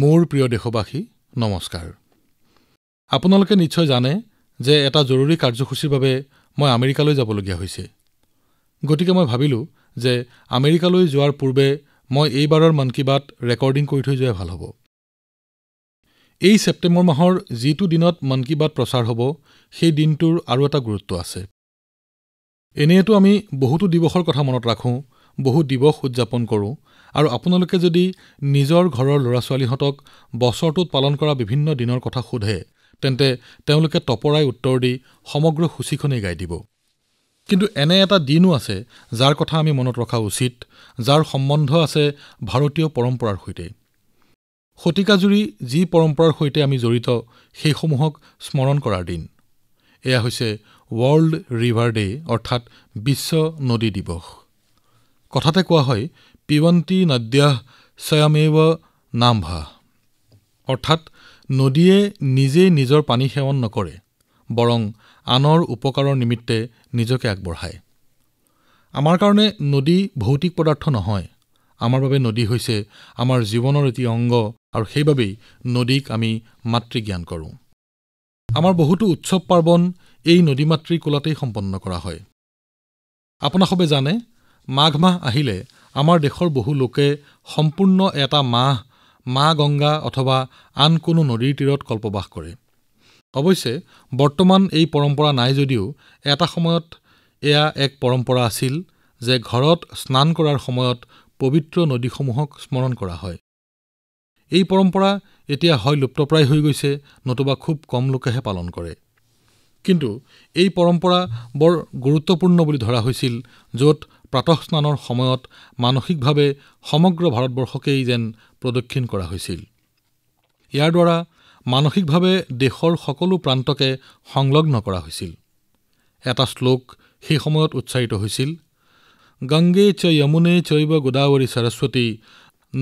মোৰ প্ৰিয় দেশবাসী নমস্কাৰ আপোনালোকে নিশ্চয় জানে যে এটা জৰুৰী কাৰ্যসূচীৰ বাবে মই আমেৰিকালৈ যাবলগীয়া হৈছে গতিকে মই ভাবিলোঁ যে আমেৰিকালৈ যোৱাৰ পূৰ্বে মই এইবাৰৰ মন কী বাত ৰেকৰ্ডিং কৰি থৈ যোৱাই ভাল হব এই ছেপ্টেম্বৰ মাহৰ যিটো দিনত মন কী বাত প্ৰচাৰ হ'ব সেই দিনটোৰ আৰু এটা গুৰুত্ব আছে এনেইতো আমি বহুতো দিৱসৰ কথা মনত ৰাখোঁ বহু দিৱস উদযাপন কৰোঁ আৰু আপোনালোকে যদি নিজৰ ঘৰৰ লৰাছোৱালীহঁতক বছৰটোত পালন কৰা বিভিন্ন দিনৰ কথা সোধে তেন্তে তেওঁলোকে টপৰাই উত্তৰ দি সমগ্ৰ সূচীখনেই গাই দিব কিন্তু এনে এটা দিনো আছে যাৰ কথা আমি মনত ৰখা উচিত যাৰ সম্বন্ধ আছে ভাৰতীয় পৰম্পৰাৰ সৈতে শতিকাজুৰি যি পৰম্পৰাৰ সৈতে আমি জড়িত সেইসমূহক স্মৰণ কৰাৰ দিন এয়া হৈছে ৱৰ্ল্ড ৰিভাৰ ডে অৰ্থাৎ বিশ্ব নদী দিৱস কথাতে কোৱা হয় পিৱন্তি নদ্যাহ স্বয়মেৱ নাম্ভ অৰ্থাৎ নদীয়ে নিজেই নিজৰ পানী সেৱন নকৰে বৰং আনৰ উপকাৰৰ নিমিত্তে নিজকে আগবঢ়ায় আমাৰ কাৰণে নদী ভৌতিক পদাৰ্থ নহয় আমাৰ বাবে নদী হৈছে আমাৰ জীৱনৰ এটি অংগ আৰু সেইবাবেই নদীক আমি মাতৃ জ্ঞান কৰোঁ আমাৰ বহুতো উৎসৱ পাৰ্বণ এই নদী কোলাতেই সম্পন্ন কৰা হয় আপোনাসবে জানে মাঘ মাহ আহিলে আমাৰ দেশৰ বহু লোকে সম্পূৰ্ণ এটা মাহ মা গংগা অথবা আন কোনো নদীৰ তীৰত কল্পবাস কৰে অৱশ্যে বৰ্তমান এই পৰম্পৰা নাই যদিও এটা সময়ত এয়া এক পৰম্পৰা আছিল যে ঘৰত স্নান কৰাৰ সময়ত পবিত্ৰ নদীসমূহক স্মৰণ কৰা হয় এই পৰম্পৰা এতিয়া হয় লুপ্তপ্ৰায় হৈ গৈছে নতুবা খুব কম লোকেহে পালন কৰে কিন্তু এই পৰম্পৰা বৰ গুৰুত্বপূৰ্ণ বুলি ধৰা হৈছিল যত প্ৰাতঃ স্নানৰ সময়ত মানসিকভাৱে সমগ্ৰ ভাৰতবৰ্ষকেই যেন প্ৰদক্ষিণ কৰা হৈছিল ইয়াৰ দ্বাৰা মানসিকভাৱে দেশৰ সকলো প্ৰান্তকে সংলগ্ন কৰা হৈছিল এটা শ্লোক সেই সময়ত উচ্চাৰিত হৈছিল গংগে চ যমুনে চৈব গোদাৱৰী সৰস্বতী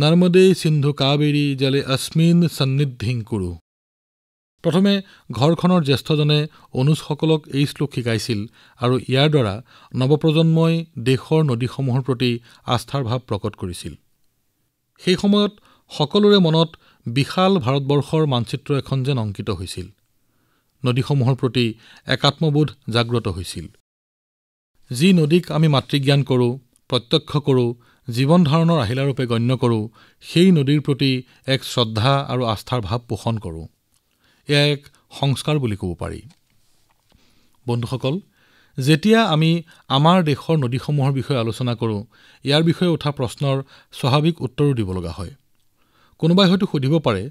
নৰ্মদে সিন্ধু কাবেৰী জলে অস্মিন সন্নিধিং কুৰু প্ৰথমে ঘৰখনৰ জ্যেষ্ঠজনে অনুজসকলক এই শ্লোক শিকাইছিল আৰু ইয়াৰ দ্বাৰা নৱপ্ৰজন্মই দেশৰ নদীসমূহৰ প্ৰতি আস্থাৰ ভাৱ প্ৰকট কৰিছিল সেই সময়ত সকলোৰে মনত বিশাল ভাৰতবৰ্ষৰ মানচিত্ৰ এখন যেন অংকিত হৈছিল নদীসমূহৰ প্ৰতি একাত্মবোধ জাগ্ৰত হৈছিল যি নদীক আমি মাতৃজ্ঞান কৰোঁ প্ৰত্যক্ষ কৰোঁ জীৱন ধাৰণৰ আহিলাৰূপে গণ্য কৰোঁ সেই নদীৰ প্ৰতি এক শ্ৰদ্ধা আৰু আস্থাৰ ভাৱ পোষণ কৰোঁ এয়া এক সংস্কাৰ বুলি কব পাৰি বন্ধুসকল যেতিয়া আমি আমাৰ দেশৰ নদীসমূহৰ বিষয়ে আলোচনা কৰোঁ ইয়াৰ বিষয়ে উঠা প্ৰশ্নৰ স্বাভাৱিক উত্তৰো দিব লগা হয় কোনোবাই হয়তো সুধিব পাৰে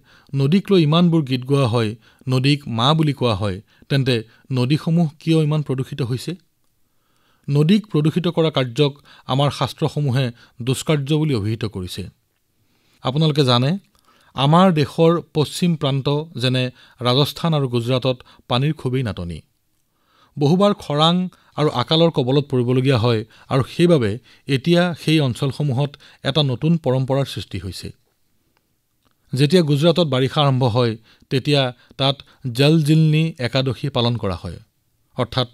নদীক লৈ ইমানবোৰ গীত গোৱা হয় নদীক মা বুলি কোৱা হয় তেন্তে নদীসমূহ কিয় ইমান প্ৰদূষিত হৈছে নদীক প্ৰদূষিত কৰা কাৰ্যক আমাৰ শাস্ত্ৰসমূহে দুষ্কাৰ্য বুলি অভিহিত কৰিছে আপোনালোকে জানে আমাৰ দেশৰ পশ্চিম প্ৰান্ত যেনে ৰাজস্থান আৰু গুজৰাটত পানীৰ খুবেই নাটনি বহুবাৰ খৰাং আৰু আকালৰ কবলত পৰিবলগীয়া হয় আৰু সেইবাবে এতিয়া সেই অঞ্চলসমূহত এটা নতুন পৰম্পৰাৰ সৃষ্টি হৈছে যেতিয়া গুজৰাটত বাৰিষা আৰম্ভ হয় তেতিয়া তাত জল জিলনী একাদশী পালন কৰা হয় অৰ্থাৎ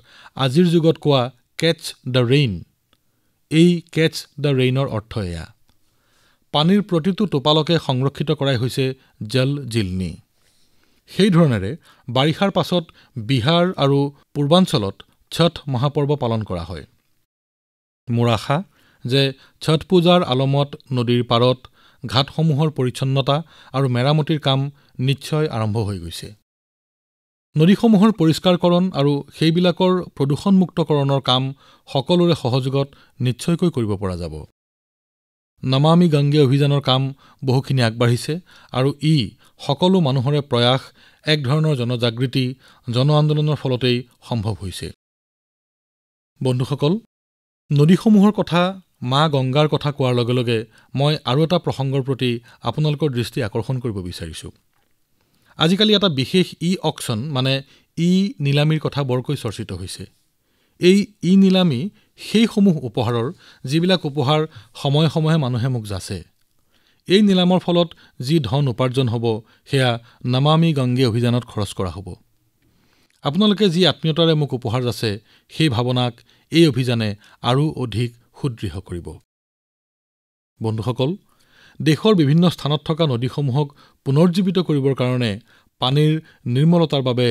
আজিৰ যুগত কোৱা কেটছ দ্য ৰেইন এই কেটছ দ্য ৰেইনৰ অৰ্থ এয়া পানীৰ প্ৰতিটো টোপালকে সংৰক্ষিত কৰাই হৈছে জল জিলনি সেইধৰণেৰে বাৰিষাৰ পাছত বিহাৰ আৰু পূৰ্বাঞ্চলত ছঠ মহাপৰ্ব পালন কৰা হয় মোৰ আশা যে ছঠ পূজাৰ আলমত নদীৰ পাৰত ঘাটসমূহৰ পৰিচ্ছন্নতা আৰু মেৰামতিৰ কাম নিশ্চয় আৰম্ভ হৈ গৈছে নদীসমূহৰ পৰিষ্কাৰকৰণ আৰু সেইবিলাকৰ প্ৰদূষণমুক্তকৰণৰ কাম সকলোৰে সহযোগত নিশ্চয়কৈ কৰিব পৰা যাব নমামি গংগে অভিযানৰ কাম যথেষ্ট আগবাঢ়িছে আৰু ই সকলো মানুহৰ প্ৰয়াস এক ধৰণৰ জনজাগৃতি জন আন্দোলনৰ ফলতে সম্ভৱ হৈছে বন্ধুসকল নদীসমূহৰ কথা মা গংগাৰ কথা কোৱাৰ লগে লগে মই আৰু এটা প্ৰসংগৰ প্ৰতি আপোনালোকৰ দৃষ্টি আকৰ্ষণ কৰিব বিচাৰিছোঁ আজিকালি এটা বিশেষ ই অকশ্যন মানে ই নিলামীৰ কথা বৰকৈ চৰ্চিত হৈছে এই ই নিলামী সেইসমূহ উপহাৰৰ যিবিলাক উপহাৰ সময়ে সময়ে মানুহে মোক যাচে এই নিলামৰ ফলত যি ধন উপাৰ্জন হব সেয়া নমামি গংগে অভিযানত খৰচ কৰা হব আপোনালোকে যি আত্মীয়তাৰে মোক উপহাৰ যাচে সেই ভাৱনাক এই অভিযানে আৰু অধিক সুদৃঢ় কৰিব বন্ধুসকল দেশৰ বিভিন্ন স্থানত থকা নদীসমূহক পুনৰজীৱিত কৰিবৰ কাৰণে পানীৰ নিৰ্মলতাৰ বাবে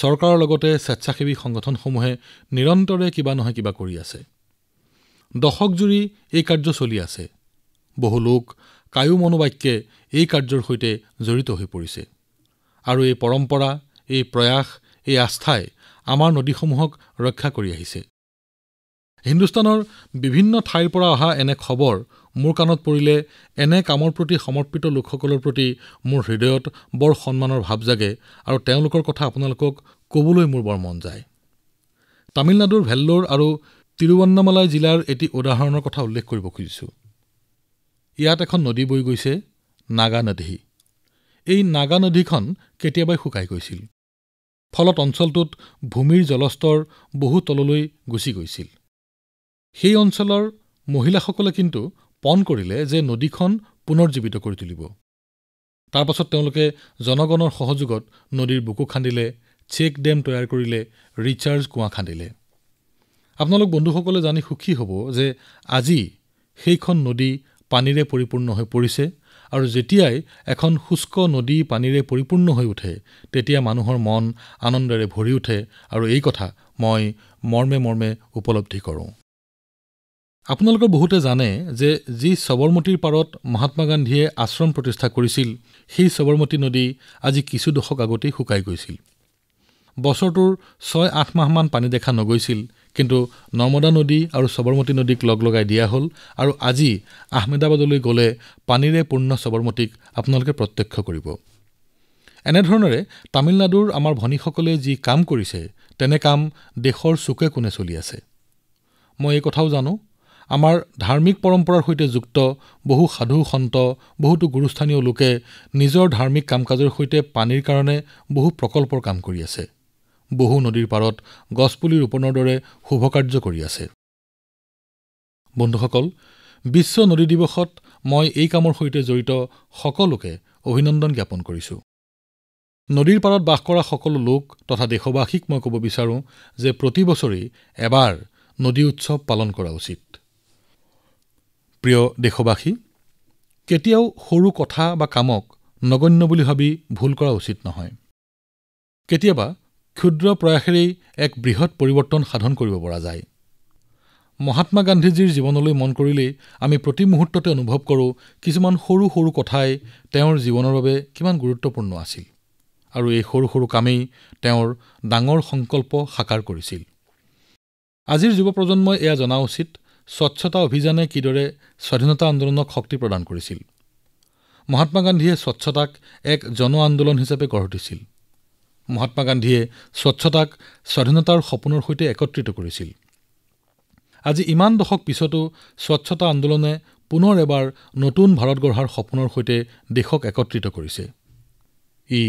চৰকাৰৰ লগতে স্বেচ্ছাসেৱী সংগঠনসমূহে নিৰন্তৰে কিবা নহয় কিবা কৰি আছে দশকজুৰি এই কাৰ্য চলি আছে বহু লোক কায়ু মনোবাক্যে এই কাৰ্যৰ সৈতে জড়িত হৈ পৰিছে আৰু এই পৰম্পৰা এই প্ৰয়াস এই আস্থাই আমাৰ নদীসমূহক ৰক্ষা কৰি আহিছে হিন্দুস্তানৰ বিভিন্ন ঠাইৰ পৰা অহা এনে খবৰ মোৰ কাণত পৰিলে এনে কামৰ প্ৰতি সমৰ্পিত লোকসকলৰ প্ৰতি মোৰ হৃদয়ত বৰ সন্মানৰ ভাৱ জাগে আৰু তেওঁলোকৰ কথা আপোনালোকক কবলৈ মোৰ বৰ মন যায় তামিলনাডুৰ ভেল্লোৰ আৰু তিৰুৱন্নামালাই জিলাৰ এটি উদাহৰণৰ কথা উল্লেখ কৰিব খুজিছোঁ ইয়াত এখন নদী বৈ গৈছে নাগা নদী এই নাগা নদীখন কেতিয়াবাই শুকাই গৈছিল ফলত অঞ্চলটোত ভূমিৰ জলস্তৰ বহু তললৈ গুচি গৈছিল সেই অঞ্চলৰ মহিলাসকলে কিন্তু পণ কৰিলে যে নদীখন পুনৰজীৱিত কৰি তুলিব তাৰ পাছত তেওঁলোকে জনগণৰ সহযোগত নদীৰ বুকু খান্দিলে চেক ডেম তৈয়াৰ কৰিলে ৰিচাৰ্জ কুঁৱা খান্দিলে আপোনালোক বন্ধুসকলে জানি সুখী হ'ব যে আজি সেইখন নদী পানীৰে পৰিপূৰ্ণ হৈ পৰিছে আৰু যেতিয়াই এখন শুষ্ক নদী পানীৰে পৰিপূৰ্ণ হৈ উঠে তেতিয়া মানুহৰ মন আনন্দেৰে ভৰি উঠে আৰু এই কথা মই মৰ্মে মৰ্মে উপলব্ধি কৰোঁ আপোনালোকৰ বহুতে জানে যে যি সবৰমতীৰ পাৰত মহাত্মা গান্ধীয়ে আশ্ৰম প্ৰতিষ্ঠা কৰিছিল সেই সবৰমতী নদী আজি কিছু দশক আগতেই শুকাই গৈছিল বছৰটোৰ ছয় আঠ মাহমান পানী দেখা নগৈছিল কিন্তু নৰ্মদা নদী আৰু সবৰমতী নদীক লগ লগাই দিয়া হ'ল আৰু আজি আহমেদাবাদলৈ গ'লে পানীৰে পূৰ্ণ সবৰমতীক আপোনালোকে প্ৰত্যক্ষ কৰিব এনেধৰণেৰে তামিলনাডুৰ আমাৰ ভনীসকলে যি কাম কৰিছে তেনে কাম দেশৰ চুকে কোণে চলি আছে মই এই কথাও জানো আমাৰ ধাৰ্মিক পৰম্পৰাৰ সৈতে যুক্ত বহু সাধু সন্ত বহুতো গুৰুস্থানীয় লোকে নিজৰ ধাৰ্মিক কাম কাজৰ সৈতে পানীৰ কাৰণে বহু প্ৰকল্পৰ কাম কৰি আছে বহু নদীৰ পাৰত গছপুলি ৰোপণৰ দৰে শুভকাৰ্য কৰি আছে বন্ধুসকল বিশ্ব নদী দিৱসত মই এই কামৰ সৈতে জড়িত সকলোকে অভিনন্দন জ্ঞাপন কৰিছো নদীৰ পাৰত বাস কৰা সকলো লোক তথা দেশবাসীক মই ক'ব বিচাৰো যে প্ৰতি বছৰেই এবাৰ নদী উৎসৱ পালন কৰা উচিত প্ৰিয় দেশবাসী কেতিয়াও সৰু কথা বা কামক নগণ্য বুলি ভাবি ভুল কৰা উচিত নহয় কেতিয়াবা ক্ষুদ্ৰ প্ৰয়াসেৰেই এক বৃহৎ পৰিৱৰ্তন সাধন কৰিব পৰা যায় মহাত্মা গান্ধীজীৰ জীৱনলৈ মন কৰিলেই আমি প্ৰতি মুহূৰ্ততে অনুভৱ কৰোঁ কিছুমান সৰু সৰু কথাই তেওঁৰ জীৱনৰ বাবে কিমান গুৰুত্বপূৰ্ণ আছিল আৰু এই সৰু সৰু কামেই তেওঁৰ ডাঙৰ সংকল্প সাকাৰ কৰিছিল আজিৰ যুৱ প্ৰজন্মই এয়া জনা উচিত স্বচ্ছতা অভিযানে কিদৰে স্বাধীনতা আন্দোলনক শক্তি প্ৰদান কৰিছিল মহাত্মা গান্ধীয়ে স্বচ্ছতাক এক জন আন্দোলন হিচাপে গঢ় দিছিল মহাত্মা গান্ধীয়ে স্বচ্ছতাক স্বাধীনতাৰ সপোনৰ সৈতে একত্ৰিত কৰিছিল আজি ইমান দশক পিছতো স্বচ্ছতা আন্দোলনে পুনৰ এবাৰ নতুন ভাৰত গঢ়াৰ সপোনৰ সৈতে দেশক একত্ৰিত কৰিছে ই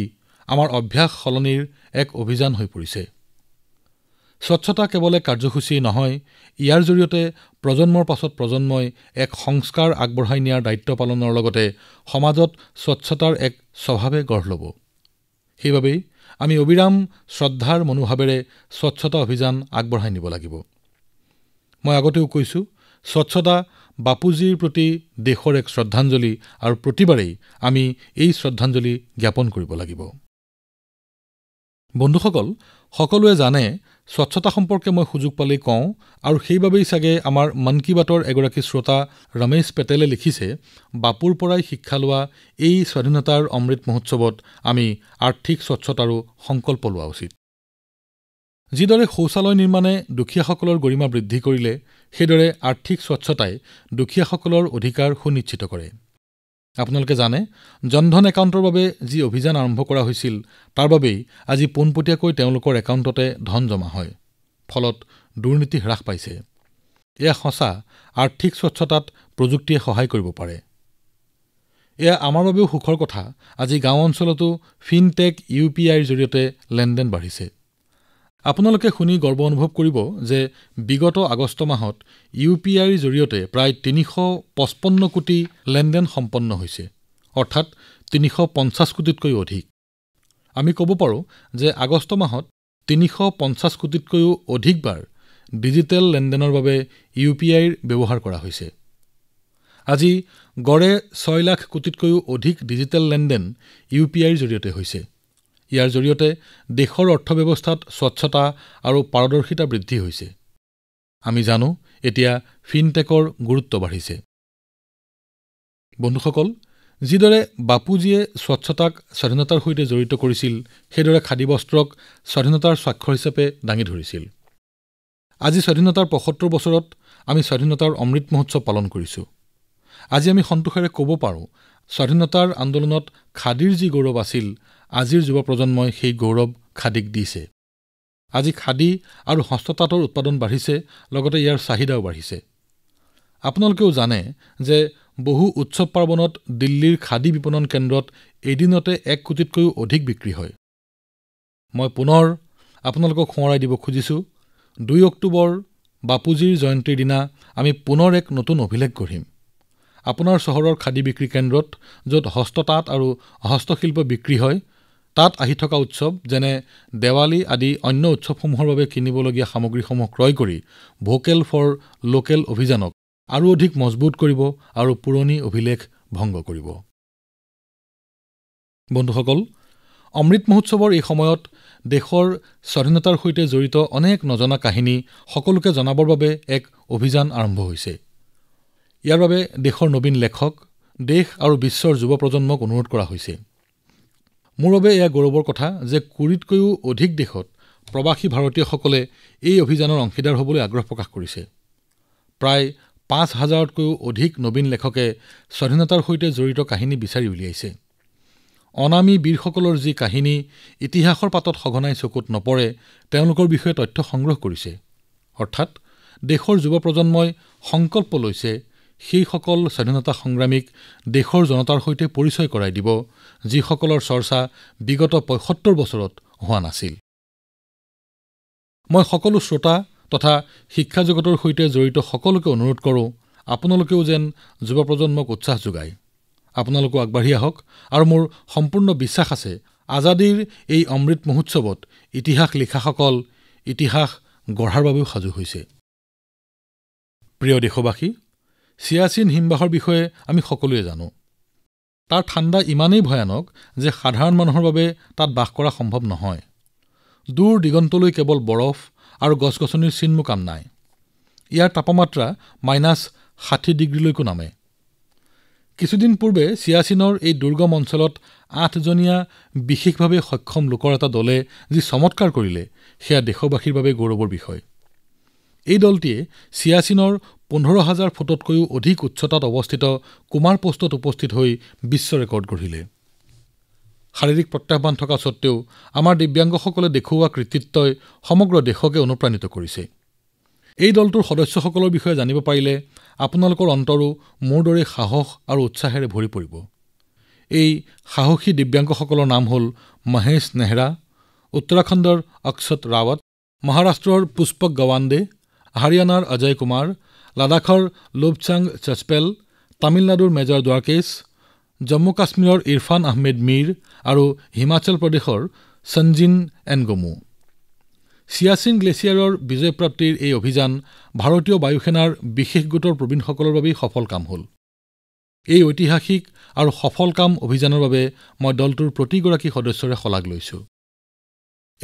আমাৰ অভ্যাস সলনিৰ এক অভিযান হৈ পৰিছে স্বচ্ছতা কেৱল এক কাৰ্যসূচী নহয় ইয়াৰ জৰিয়তে প্ৰজন্মৰ পাছত প্ৰজন্মই এক সংস্কাৰ আগবঢ়াই নিয়াৰ দায়িত্ব পালনৰ লগতে সমাজত স্বচ্ছতাৰ এক স্বভাৱে গঢ় লব সেইবাবে আমি অবিৰাম শ্ৰদ্ধাৰ মনোভাৱেৰে স্বচ্ছতা অভিযান আগবঢ়াই নিব লাগিব মই আগতেও কৈছোঁ স্বচ্ছতা বাপুজীৰ প্ৰতি দেশৰ এক শ্ৰদ্ধাঞ্জলি আৰু প্ৰতিবাৰেই আমি এই শ্ৰদ্ধাঞ্জলি জ্ঞাপন কৰিব লাগিব বন্ধুসকল সকলোৱে জানে স্বচ্ছতা সম্পৰ্কে মই সুযোগ পালেই কওঁ আৰু সেইবাবেই চাগে আমাৰ মন কী বাতৰ এগৰাকী শ্ৰোতা ৰমেশ পেটেলে লিখিছে বাপুৰ পৰাই শিক্ষা লোৱা এই স্বাধীনতাৰ অমৃত মহোৎসৱত আমি আৰ্থিক স্বচ্ছতাৰো সংকল্প লোৱা উচিত যিদৰে শৌচালয় নিৰ্মাণে দুখীয়াসকলৰ গৰিমা বৃদ্ধি কৰিলে সেইদৰে আৰ্থিক স্বচ্ছতাই দুখীয়াসকলৰ অধিকাৰ সুনিশ্চিত কৰে আপোনালোকে জানে জনধন একাউণ্টৰ বাবে যি অভিযান আৰম্ভ কৰা হৈছিল তাৰ বাবেই আজি পোনপটীয়াকৈ তেওঁলোকৰ একাউণ্টতে ধন জমা হয় ফলত দুৰ্নীতি হ্ৰাস পাইছে এয়া সঁচা আৰ্থিক স্বচ্ছতাত প্ৰযুক্তিয়ে সহায় কৰিব পাৰে এয়া আমাৰ বাবেও সুখৰ কথা আজি গাঁও অঞ্চলতো ফিনটেক ইউ পি আইৰ জৰিয়তে লেনদেন বাঢ়িছে আপোনালোকে শুনি গৰ্ব অনুভৱ কৰিব যে বিগত আগষ্ট মাহত ইউ পি আইৰ জৰিয়তে প্ৰায় তিনিশ পঁচপন্ন কোটি লেনদেন সম্পন্ন হৈছে অৰ্থাৎ তিনিশ পঞ্চাছ কোটিতকৈও অধিক আমি কব পাৰোঁ যে আগষ্ট মাহত তিনিশ পঞ্চাছ কোটিতকৈও অধিক বাৰ ডিজিটেল লেনদেনৰ বাবে ইউ পি আইৰ ব্যৱহাৰ কৰা হৈছে আজি গড়ে ছয় লাখ কোটিতকৈও অধিক ডিজিটেল লেনদেন ইউ পি আইৰ জৰিয়তে হৈছে ইয়াৰ জৰিয়তে দেশৰ অৰ্থব্যৱস্থাত স্বচ্ছতা আৰু পাৰদৰ্শিতা বৃদ্ধি হৈছে আমি জানো এতিয়া ফিনটেকৰ গুৰুত্ব বাঢ়িছে বন্ধুসকল যিদৰে বাপুজীয়ে স্বচ্ছতাক স্বাধীনতাৰ সৈতে জড়িত কৰিছিল সেইদৰে খাদী বস্ত্ৰক স্বাধীনতাৰ স্বাক্ষৰ হিচাপে দাঙি ধৰিছিল আজি স্বাধীনতাৰ পঁয়সত্তৰ বছৰত আমি স্বাধীনতাৰ অমৃত মহোৎসৱ পালন কৰিছোঁ আজি আমি সন্তোষেৰে কব পাৰোঁ স্বাধীনতাৰ আন্দোলনত খাদীৰ যি গৌৰৱ আছিল আজিৰ যুৱ প্ৰজন্মই সেই গৌৰৱ খাদীক দিছে আজি খাদী আৰু হস্ততাঁতৰ উৎপাদন বাঢ়িছে লগতে ইয়াৰ চাহিদাও বাঢ়িছে আপোনালোকেও জানে যে বহু উৎসৱ পাৰ্বণত দিল্লীৰ খাদী বিপণন কেন্দ্ৰত এদিনতে এক কোটিতকৈও অধিক বিক্ৰী হয় মই পুনৰ আপোনালোকক সোঁৱৰাই দিব খুজিছোঁ দুই অক্টোবৰ বাপুজীৰ জয়ন্তীৰ দিনা আমি পুনৰ এক নতুন অভিলেখ গঢ়িম আপোনাৰ চহৰৰ খাদী বিক্ৰী কেন্দ্ৰত যত হস্ততাঁত আৰু হস্তশিল্প বিক্ৰী হয় তাত আহি থকা উৎসৱ যেনে দেৱালী আদি অন্য উৎসৱসমূহৰ বাবে কিনিবলগীয়া সামগ্ৰীসমূহ ক্ৰয় কৰি ভোকেল ফৰ লোকেল অভিযানক আৰু অধিক মজবুত কৰিব আৰু পুৰণি অভিলেখ ভংগ কৰিব বন্ধুসকল অমৃত মহোৎসৱৰ এই সময়ত দেশৰ স্বাধীনতাৰ সৈতে জড়িত অনেক নজনা কাহিনী সকলোকে জনাবৰ বাবে এক অভিযান আৰম্ভ হৈছে ইয়াৰ বাবে দেশৰ নবীন লেখক দেশ আৰু বিশ্বৰ যুৱ প্ৰজন্মক অনুৰোধ কৰা হৈছে মোৰ বাবে এয়া গৌৰৱৰ কথা যে ২০তকৈও অধিক দেশত প্ৰবাসী ভাৰতীয়সকলে এই অভিযানৰ অংশীদাৰ হবলৈ আগ্ৰহ প্ৰকাশ কৰিছে প্ৰায় পাঁচ হাজাৰতকৈও অধিক নবীন লেখকে স্বাধীনতাৰ সৈতে জড়িত কাহিনী বিচাৰি উলিয়াইছে অনামী বীৰসকলৰ যি কাহিনী ইতিহাসৰ পাতত সঘনাই চকুত নপৰে তেওঁলোকৰ বিষয়ে তথ্য সংগ্ৰহ কৰিছে অৰ্থাৎ দেশৰ যুৱ প্ৰজন্মই সংকল্প লৈছে সেই স্বাধীনতা সংগ্ৰামীক দেশৰ জনতাৰ সৈতে পৰিচয় কৰাই দিব যিসকলৰ চৰ্চা বিগত ৭৫ বছৰত হোৱা নাছিল মই সকলো শ্ৰোতা তথা শিক্ষা জগতৰ সৈতে জড়িত সকলোকে অনুৰোধ কৰোঁ আপোনালোকেও যেন যুৱ প্ৰজন্মক উৎসাহ যোগায় আপোনালোকো আগবাঢ়ি আহক আৰু মোৰ সম্পূৰ্ণ বিশ্বাস আছে আজাদীৰ এই অমৃত মহোৎসৱত ইতিহাস লিখাসকল ইতিহাস গঢ়াৰ বাবেও সাজু হৈছে প্ৰিয় দেশবাসী চিয়াচিন হিমবাহৰ বিষয়ে আমি সকলোৱে জানো তাৰ ঠাণ্ডা ইমানেই ভয়ানক যে সাধাৰণ মানুহৰ বাবে তাত বাস কৰা সম্ভৱ নহয় দূৰ দিগন্তলৈ কেৱল বৰফ আৰু গছ গছনিৰ চিনমো কাম নাই ইয়াৰ তাপমাত্ৰা মাইনাছ ষাঠি ডিগ্ৰীলৈকো নামে কিছুদিন পূৰ্বে চিয়াচিনৰ এই দুৰ্গম অঞ্চলত আঠজনীয়া বিশেষভাৱে সক্ষম লোকৰ এটা দলে যি চমৎকাৰ কৰিলে সেয়া দেশবাসীৰ বাবে গৌৰৱৰ বিষয় এই দলটিয়ে চিয়াচিনৰ পোন্ধৰ হাজাৰ ফুটতকৈও অধিক উচ্চতাত অৱস্থিত কুমাৰ পোষ্টত উপস্থিত হৈ বিশ্ব ৰেকৰ্ড গঢ়িলে শাৰীৰিক প্ৰত্যাহ্বান থকা স্বত্বেও আমাৰ দিব্যাংগসকলে দেখুওৱা কৃতিত্বই সমগ্ৰ দেশকে অনুপ্ৰাণিত কৰিছে এই দলটোৰ সদস্যসকলৰ বিষয়ে জানিব পাৰিলে আপোনালোকৰ অন্তৰো মোৰ দৰে সাহস আৰু উৎসাহেৰে ভৰি পৰিব এই সাহসী দিব্যাংগসকলৰ নাম হ'ল মহেশ নেহৰা উত্তৰাখণ্ডৰ অক্ষত ৰাৱত মহাৰাষ্ট্ৰৰ পুষ্পক গৱান্দে হাৰিয়ানাৰ অজয় কুমাৰ লাডাখৰ লোবচাং চচপেল তামিলনাডুৰ মেজৰ দ্বাৰকেশ জম্মু কাশ্মীৰৰ ইৰফান আহমেদ মীৰ আৰু হিমাচল প্ৰদেশৰ সঞ্জিন এনগমু চিয়াচিন গ্লেচিয়াৰৰ বিজয়প্ৰাপ্তিৰ এই অভিযান ভাৰতীয় বায়ু সেনাৰ বিশেষ গোটৰ প্ৰবীণসকলৰ বাবেই সফল কাম হ'ল এই ঐতিহাসিক আৰু সফল কাম অভিযানৰ বাবে মই দলটোৰ প্ৰতিগৰাকী সদস্যৰে শলাগ লৈছো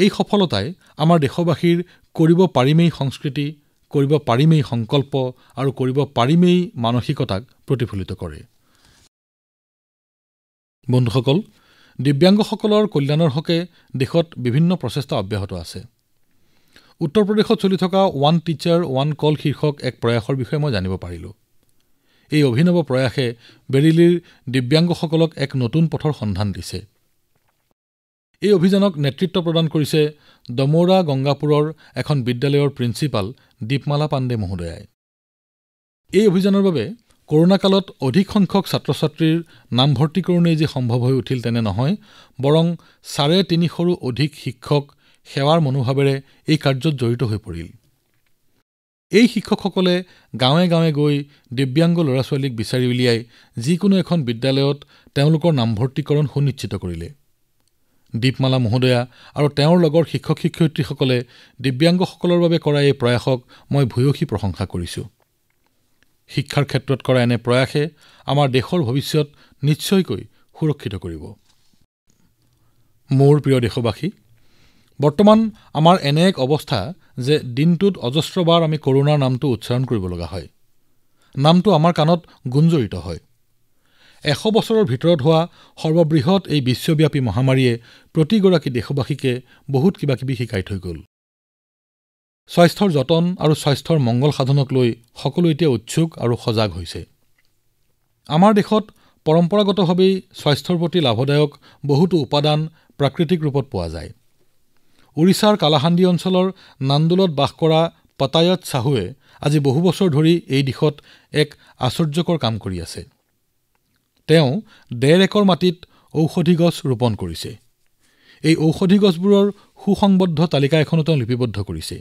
এই সফলতাই আমাৰ দেশবাসীৰ কৰিব পাৰিমেই সংস্কৃতি কৰিব পাৰিমেই সংকল্প আৰু কৰিব পাৰিমেই মানসিকতাক প্ৰতিফলিত কৰে বন্ধুসকল দিব্যাংগসকলৰ কল্যাণৰ হকে দেশত বিভিন্ন প্ৰচেষ্টা অব্যাহত আছে উত্তৰ প্ৰদেশত চলি থকা ওৱান টিচাৰ ওৱান কল শীৰ্ষক এক প্ৰয়াসৰ বিষয়ে মই জানিব পাৰিলোঁ এই অভিনৱ প্ৰয়াসে বেৰিলিৰ দিব্যাংগসকলক এক নতুন পথৰ সন্ধান দিছে এই অভিযানক নেতৃত্ব প্ৰদান কৰিছে দমৌৰা গংগাপুৰৰ এখন বিদ্যালয়ৰ প্ৰিন্সিপাল দীপমালা পাণ্ডে মহোদয়াই এই অভিযানৰ বাবে কৰোনাকালত অধিক সংখ্যক ছাত্ৰ ছাত্ৰছাত্ৰীৰ নামভৰ্তিকৰণেই যে সম্ভৱ হৈ উঠিল তেনে নহয় বৰং চাৰে তিনিশৰো অধিক শিক্ষক সেৱাৰ মনোভাৱেৰে এই কাৰ্যত জড়িত হৈ পৰিল এই শিক্ষকসকলে গাঁৱে গাঁৱে গৈ দিব্যাংগ ল'ৰা ছোৱালীক বিচাৰি উলিয়াই যিকোনো এখন বিদ্যালয়ত তেওঁলোকৰ নামভৰ্তিকৰণ সুনিশ্চিত কৰিলে দীপমালা মহোদয়া আৰু তেওঁৰ লগৰ শিক্ষক শিক্ষয়িত্ৰীসকলে দিব্যাংগসকলৰ বাবে কৰা এই প্ৰয়াসক মই ভূয়সী প্ৰশংসা কৰিছোঁ শিক্ষাৰ ক্ষেত্ৰত কৰা এনে প্ৰয়াসে আমাৰ দেশৰ ভৱিষ্যত নিশ্চয়কৈ সুৰক্ষিত কৰিব মোৰ প্ৰিয় দেশবাসী বৰ্তমান আমাৰ এনে এক অৱস্থা যে দিনটোত অজস্ৰবাৰ আমি কৰোণাৰ নামটো উচ্চাৰণ কৰিবলগা হয় নামটো আমাৰ কাণত গুঞ্জৰিত হয় এশ বছৰৰ ভিতৰত হোৱা সৰ্ববৃহৎ এই বিশ্বব্যাপী মহামাৰীয়ে প্ৰতিগৰাকী দেশবাসীকে বহুত কিবা কিবি শিকাই থৈ গল স্বাস্থ্যৰ যতন আৰু স্বাস্থ্যৰ মংগল সাধনক লৈ সকলো এতিয়া উৎসুক আৰু সজাগ হৈছে আমাৰ দেশত পৰম্পৰাগতভাৱেই স্বাস্থ্যৰ প্ৰতি লাভদায়ক বহুতো উপাদান প্ৰাকৃতিক ৰূপত পোৱা যায় উৰিষ্যাৰ কালাহান্দি অঞ্চলৰ নান্দোলত বাস কৰা পতায়ত চাহুৱে আজি বহু বছৰ ধৰি এই দিশত এক আশ্চৰ্যকৰ কাম কৰি আছে তেওঁ ডেৰ একৰ মাটিত ঔষধি গছ ৰোপণ কৰিছে এই ঔষধি গছবোৰৰ সুসংবদ্ধ তালিকা এখনো তেওঁ লিপিবদ্ধ কৰিছে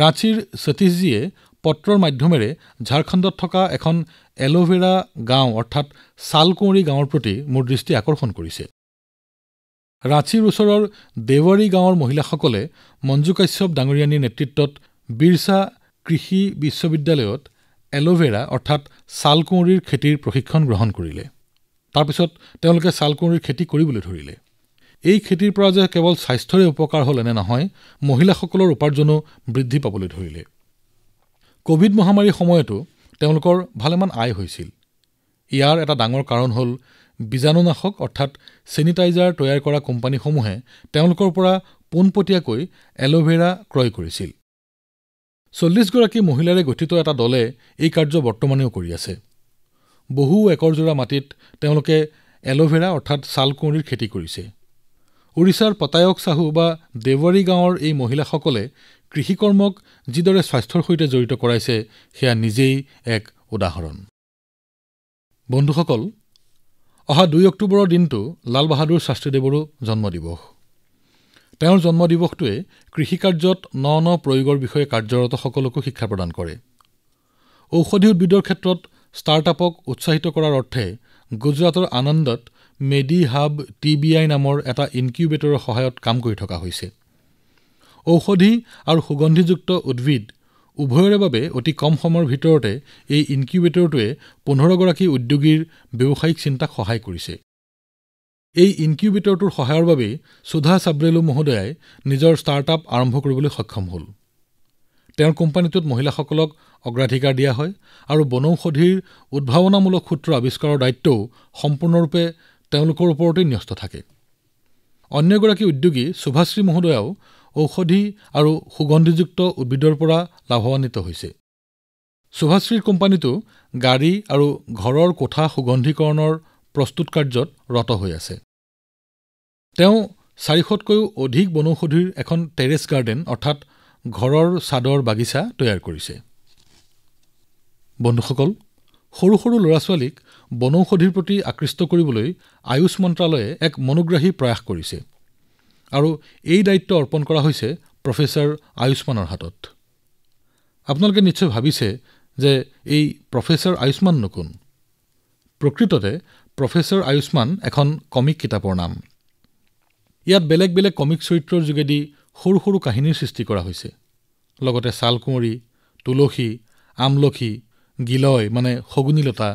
ৰাঁচীৰ সতীশজীয়ে পত্ৰৰ মাধ্যমেৰে ঝাৰখণ্ডত থকা এখন এল'ভেৰা গাঁও অৰ্থাৎ ছালকুঁৱৰী গাঁৱৰ প্ৰতি মোৰ দৃষ্টি আকৰ্ষণ কৰিছে ৰাঁচীৰ ওচৰৰ দেৱাৰী গাঁৱৰ মহিলাসকলে মঞ্জু কাশ্যপ ডাঙৰীয়ানীৰ নেতৃত্বত বিৰচা কৃষি বিশ্ববিদ্যালয়ত এলোভেৰা অৰ্থাৎ ছালকুঁৱৰীৰ খেতিৰ প্ৰশিক্ষণ গ্ৰহণ কৰিলে তাৰপিছত তেওঁলোকে ছালকুঁৱৰীৰ খেতি কৰিবলৈ ধৰিলে এই খেতিৰ পৰা যে কেৱল স্বাস্থ্যৰে উপকাৰ হ'ল এনে নহয় মহিলাসকলৰ উপাৰ্জনো বৃদ্ধি পাবলৈ ধৰিলে কভিড মহামাৰীৰ সময়তো তেওঁলোকৰ ভালেমান আয় হৈছিল ইয়াৰ এটা ডাঙৰ কাৰণ হ'ল বীজাণুনাশক অৰ্থাৎ ছেনিটাইজাৰ তৈয়াৰ কৰা কোম্পানীসমূহে তেওঁলোকৰ পৰা পোনপটীয়াকৈ এল'ভেৰা ক্ৰয় কৰিছিল চল্লিছগৰাকী মহিলাৰে গঠিত এটা দলে এই কাৰ্য বৰ্তমানেও কৰি আছে বহু একৰজোৰা মাটিত তেওঁলোকে এল'ভেৰা অৰ্থাৎ ছালকুঁৱৰীৰ খেতি কৰিছে ওড়িশাৰ পটায়ক চাহু বা দেৱৰী গাঁৱৰ এই মহিলাসকলে কৃষি কৰ্মক যিদৰে স্বাস্থ্যৰ সৈতে জড়িত কৰাইছে সেয়া নিজেই এক উদাহৰণ বন্ধুসকল অহা দুই অক্টোবৰৰ দিনটো লাল বাহাদুৰ শাস্ত্ৰীদেৱৰো জন্মদিৱস তেওঁৰ জন্ম দিৱসটোৱে কৃষি কাৰ্যত ন ন প্ৰয়োগৰ বিষয়ে কাৰ্যৰত সকলোকো শিক্ষা প্ৰদান কৰে ঔষধি উদ্ভিদৰ ক্ষেত্ৰত ষ্টাৰ্টআপক উৎসাহিত কৰাৰ অৰ্থে গুজৰাটৰ আনন্দত মেডি হাব টি বি আই নামৰ এটা ইনকিউবেটৰৰ সহায়ত কাম কৰি থকা হৈছে ঔষধি আৰু সুগন্ধিযুক্ত উদ্ভিদ উভয়ৰে বাবে অতি কম সময়ৰ ভিতৰতে এই ইনকিউবেটৰটোৱে পোন্ধৰগৰাকী উদ্যোগীৰ ব্যৱসায়িক চিন্তাক সহায় কৰিছে এই ইনকিউবেটৰটোৰ সহায়ৰ বাবেই সুধা মহোদয়াই নিজৰ ষ্টাৰ্টআপ আৰম্ভ কৰিবলৈ সক্ষম হল তেওঁৰ কোম্পানীটোত মহিলাসকলক অগ্ৰাধিকাৰ দিয়া হয় আৰু বনৌষধিৰ উদ্ভাৱনামূলক সূত্ৰ আৱিষ্কাৰৰ দায়িত্বও সম্পূৰ্ণৰূপে তেওঁলোকৰ ওপৰতেই ন্যস্ত থাকে অন্য এগৰাকী উদ্যোগী মহোদয়াও ঔষধি আৰু সুগন্ধিযুক্ত উদ্ভিদৰ পৰা লাভান্বিত হৈছে সুভাশ্ৰীৰ কোম্পানীটো গাড়ী আৰু ঘৰৰ কোঠা সুগন্ধিকৰণৰ প্ৰস্তুত কাৰ্যত ৰত হৈ আছে তেওঁ চাৰিশতকৈও অধিক বনৌষধিৰ এখন টেৰেছ গাৰ্ডেন অৰ্থাৎ ঘৰৰ চাদৰ বাগিচা তৈয়াৰ কৰিছে বন্ধুসকল সৰু সৰু ল'ৰা ছোৱালীক বনৌষধিৰ প্ৰতি আকৃষ্ট কৰিবলৈ আয়ুষ মন্ত্ৰালয়ে এক মনোগ্ৰাহী প্ৰয়াস কৰিছে আৰু এই দায়িত্ব অৰ্পণ কৰা হৈছে প্ৰফেচাৰ আয়ুষ্মানৰ হাতত আপোনালোকে নিশ্চয় ভাবিছে যে এই প্ৰফেচাৰ আয়ুষ্মান নকোন প্ৰকৃততে প্ৰফেচৰ আয়ুষ্মান এখন কমিক কিতাপৰ নাম ইয়াত বেলেগ বেলেগ কমিক চৰিত্ৰৰ যোগেদি সৰু সৰু কাহিনীৰ সৃষ্টি কৰা হৈছে লগতে ছালকুঁৱৰী তুলসী আমলখী গিলয় মানে শগুনীলতা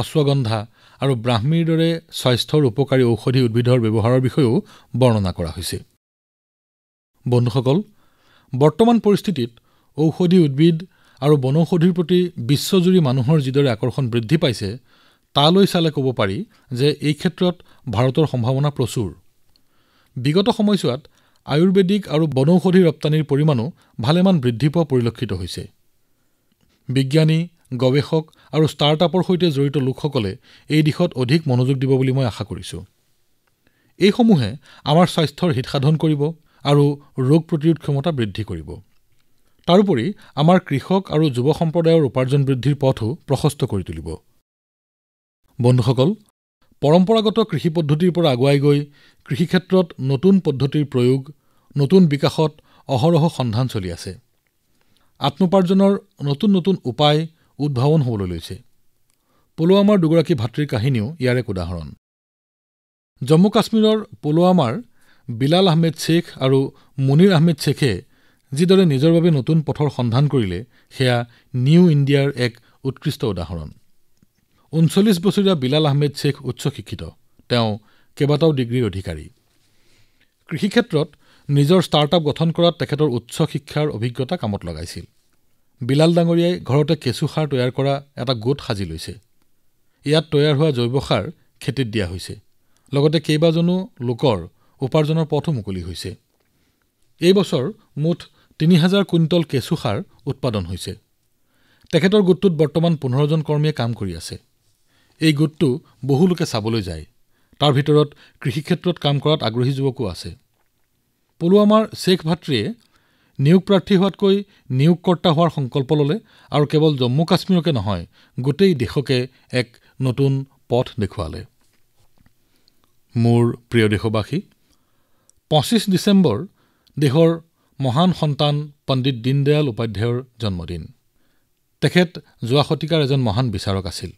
অশ্বগন্ধা আৰু ব্ৰাহ্মীৰ দৰে স্বাস্থ্যৰ উপকাৰী ঔষধি উদ্ভিদৰ ব্যৱহাৰৰ বিষয়েও বৰ্ণনা কৰা হৈছে বন্ধুসকল বৰ্তমান পৰিস্থিতিত ঔষধি উদ্ভিদ আৰু বনৌষধিৰ প্ৰতি বিশ্বজুৰি মানুহৰ যিদৰে আকৰ্ষণ বৃদ্ধি পাইছে তালৈ চালে কব পাৰি যে এই ক্ষেত্ৰত ভাৰতৰ সম্ভাৱনা প্ৰচুৰ বিগত সময়ছোৱাত আয়ুৰ্বেদিক আৰু বনৌষধি ৰপ্তানিৰ পৰিমাণো ভালেমান বৃদ্ধি পোৱা পৰিলক্ষিত হৈছে বিজ্ঞানী গৱেষক আৰু ষ্টাৰ্টআপৰ সৈতে জড়িত লোকসকলে এই দিশত অধিক মনোযোগ দিব বুলি মই আশা কৰিছোঁ এইসমূহে আমাৰ স্বাস্থ্যৰ হিতসাধন কৰিব আৰু ৰোগ প্ৰতিৰোধ ক্ষমতা বৃদ্ধি কৰিব তাৰোপৰি আমাৰ কৃষক আৰু যুৱ সম্প্ৰদায়ৰ উপাৰ্জন বৃদ্ধিৰ পথো প্ৰশস্ত কৰি তুলিব বন্ধুসকল পৰম্পৰাগত কৃষি পদ্ধতিৰ পৰা আগুৱাই গৈ কৃষি ক্ষেত্ৰত নতুন পদ্ধতিৰ প্ৰয়োগ নতুন বিকাশত অহৰহ সন্ধান চলি আছে আত্মোপাৰ্জনৰ নতুন নতুন উপায় উদ্ভাৱন হবলৈ লৈছে পুলৱামাৰ দুগৰাকী ভাতৃৰ কাহিনীও ইয়াৰ এক উদাহৰণ জম্মু কাশ্মীৰৰ পুলৱামাৰ বিলাল আহমেদ শ্বেখ আৰু মুনিৰ আহমেদ শ্বেখে যিদৰে নিজৰ বাবে নতুন পথৰ সন্ধান কৰিলে সেয়া নিউ ইণ্ডিয়াৰ এক উৎকৃষ্ট উদাহৰণ ঊনচল্লিছ বছৰীয়া বিলাল আহমেদ শ্বেখ উচ্চ শিক্ষিত তেওঁ কেইবাটাও ডিগ্ৰীৰ অধিকাৰী কৃষি ক্ষেত্ৰত নিজৰ ষ্টাৰ্টআপ গঠন কৰাত তেখেতৰ উচ্চ শিক্ষাৰ অভিজ্ঞতা কামত লগাইছিল বিলাল ডাঙৰীয়াই ঘৰতে কেঁচুসাৰ তৈয়াৰ কৰা এটা গোট সাজি লৈছে ইয়াত তৈয়াৰ হোৱা জৈৱ সাৰ খেতিত দিয়া হৈছে লগতে কেইবাজনো লোকৰ উপাৰ্জনৰ পথো মুকলি হৈছে এই বছৰ মুঠ তিনি হাজাৰ কুইণ্টল কেঁচুসাৰ উৎপাদন হৈছে তেখেতৰ গোটটোত বৰ্তমান পোন্ধৰজন কৰ্মীয়ে কাম কৰি আছে এই গোটটো বহুলোকে চাবলৈ যায় তাৰ ভিতৰত কৃষি ক্ষেত্ৰত কাম কৰাত আগ্ৰহী যুৱকো আছে পুলৱামাৰ শ্বেখ ভাতৃয়ে নিয়োগ প্ৰাৰ্থী হোৱাতকৈ নিয়োগকৰ্তা হোৱাৰ সংকল্প ললে আৰু কেৱল জম্মু কাশ্মীৰকে নহয় গোটেই দেশকে এক নতুন পথ দেখুৱালে মোৰ প্ৰিয় দেশবাসী পঁচিছ ডিচেম্বৰ দেশৰ মহান সন্তান পণ্ডিত দীনদয়াল উপাধ্যায়ৰ জন্মদিন তেখেত যোৱা শতিকাৰ এজন মহান বিচাৰক আছিল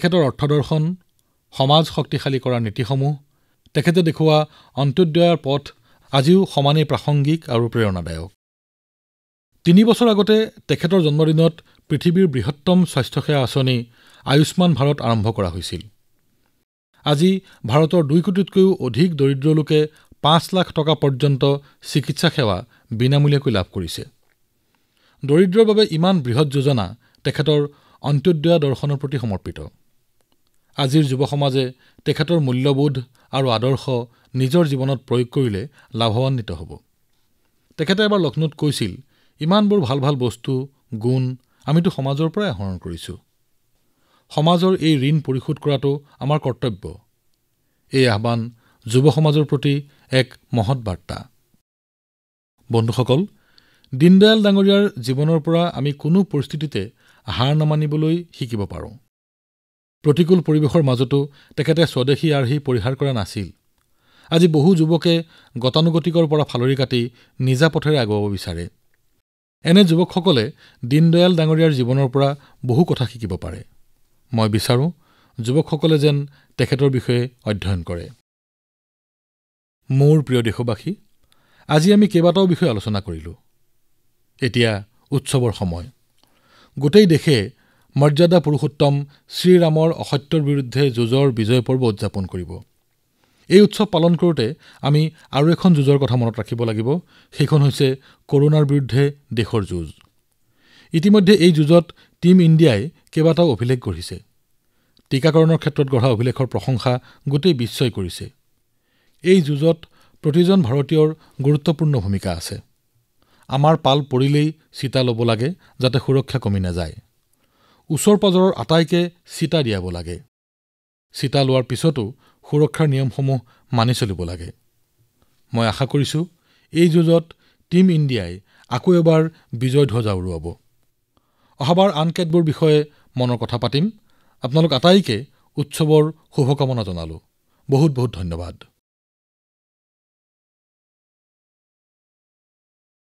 তেওঁৰ অৰ্থদৰ্শন সমাজ শক্তিশালী কৰাৰ নীতিসমূহ তেওঁ দেখুওৱা অন্ত্যোদয়ৰ পথ আজিও সমানেই প্ৰাসংগিক আৰু প্ৰেৰণাদায়ক তিনি বছৰ আগতে তেওঁৰ জন্মদিনত পৃথিৱীৰ বৃহত্তম স্বাস্থ্যসেৱা আঁচনি আয়ুষ্মান ভাৰত আৰম্ভ কৰা হৈছিল আজি ভাৰতৰ দুই কোটিতকৈও অধিক দৰিদ্ৰ লোকে পাঁচ লাখ টকা পৰ্যন্ত চিকিৎসা সেৱা বিনামূলীয়াকৈ লাভ কৰিছে দৰিদ্ৰৰ বাবে ইমান বৃহৎ যোজনা তেখেতৰ অন্ত্যোদয়া দৰ্শনৰ প্ৰতি সমৰ্পিত আজিৰ যুৱ সমাজে তেখেতৰ মূল্যবোধ আৰু আদৰ্শ নিজৰ জীৱনত প্ৰয়োগ কৰিলে লাভৱান্বিত হ'ব তেখেতে এবাৰ লক্ষ্ণৌত কৈছিল ইমানবোৰ ভাল ভাল বস্তু গুণ আমিতো সমাজৰ পৰাই আহৰণ কৰিছোঁ সমাজৰ এই ঋণ পৰিশোধ কৰাটো আমাৰ কৰ্তব্য এই আহ্বান যুৱ সমাজৰ প্ৰতি এক মহৎ বাৰ্তা বন্ধুসকল দীনদয়াল ডাঙৰীয়াৰ জীৱনৰ পৰা আমি কোনো পৰিস্থিতিতে হাৰ নামানিবলৈ শিকিব পাৰোঁ প্ৰতিকূল পৰিৱেশৰ মাজতো তেওঁ স্বদেশী আৰ্হি পৰিহাৰ কৰা নাছিল আজি বহু যুৱকে গতানুগতিকৰ পৰা ফালৰি কাটি নিজা পথেৰে আগুৱাব বিচাৰে এনে যুৱকসকলে দীনদয়াল ডাঙৰীয়াৰ জীৱনৰ পৰা বহু কথা শিকিব পাৰে মই বিচাৰোঁ যুৱকসকলে যেন তেখেতৰ বিষয়ে অধ্যয়ন কৰে মোৰ প্ৰিয় দেশবাসী আজি আমি কেইবাটাও বিষয়ে আলোচনা কৰিলোঁ এতিয়া উৎসৱৰ সময় গোটেই দেশে মৰ্যাদা পুৰুষোত্তম শ্ৰীৰামৰ অসত্যৰ বিৰুদ্ধে যুঁজৰ বিজয় পৰ্ব উদযাপন কৰিব এই উৎসৱ পালন কৰোঁতে আমি আৰু এখন যুঁজৰ কথা মনত ৰাখিব লাগিব সেইখন হৈছে কৰোণাৰ বিৰুদ্ধে দেশৰ যুঁজ ইতিমধ্যে এই যুঁজত টীম ইণ্ডিয়াই কেইবাটাও অভিলেখ গঢ়িছে টীকাকৰণৰ ক্ষেত্ৰত গঢ়া অভিলেখৰ প্ৰশংসা গোটেই বিশ্বই কৰিছে এই যুঁজত প্ৰতিজন ভাৰতীয়ৰ গুৰুত্বপূৰ্ণ ভূমিকা আছে আমাৰ পাল পৰিলেই চিতা ল'ব লাগে যাতে সুৰক্ষা কমি নাযায় ওচৰ ওচৰপাজৰৰ আটাইকে চিতা দিয়াব লাগে চিতা লোৱাৰ পিছতো সুৰক্ষাৰ নিয়মসমূহ মানি চলিব লাগে মই আশা কৰিছোঁ এই যুঁজত টীম ইণ্ডিয়াই আকৌ এবাৰ বিজয় ধ্বজা উৰুৱাব অহাবাৰ আন কেতবোৰ বিষয়ে মনৰ কথা পাতিম আপোনালোক আটাইকে উৎসৱৰ শুভকামনা জনালোঁ বহুত বহুত ধন্যবাদ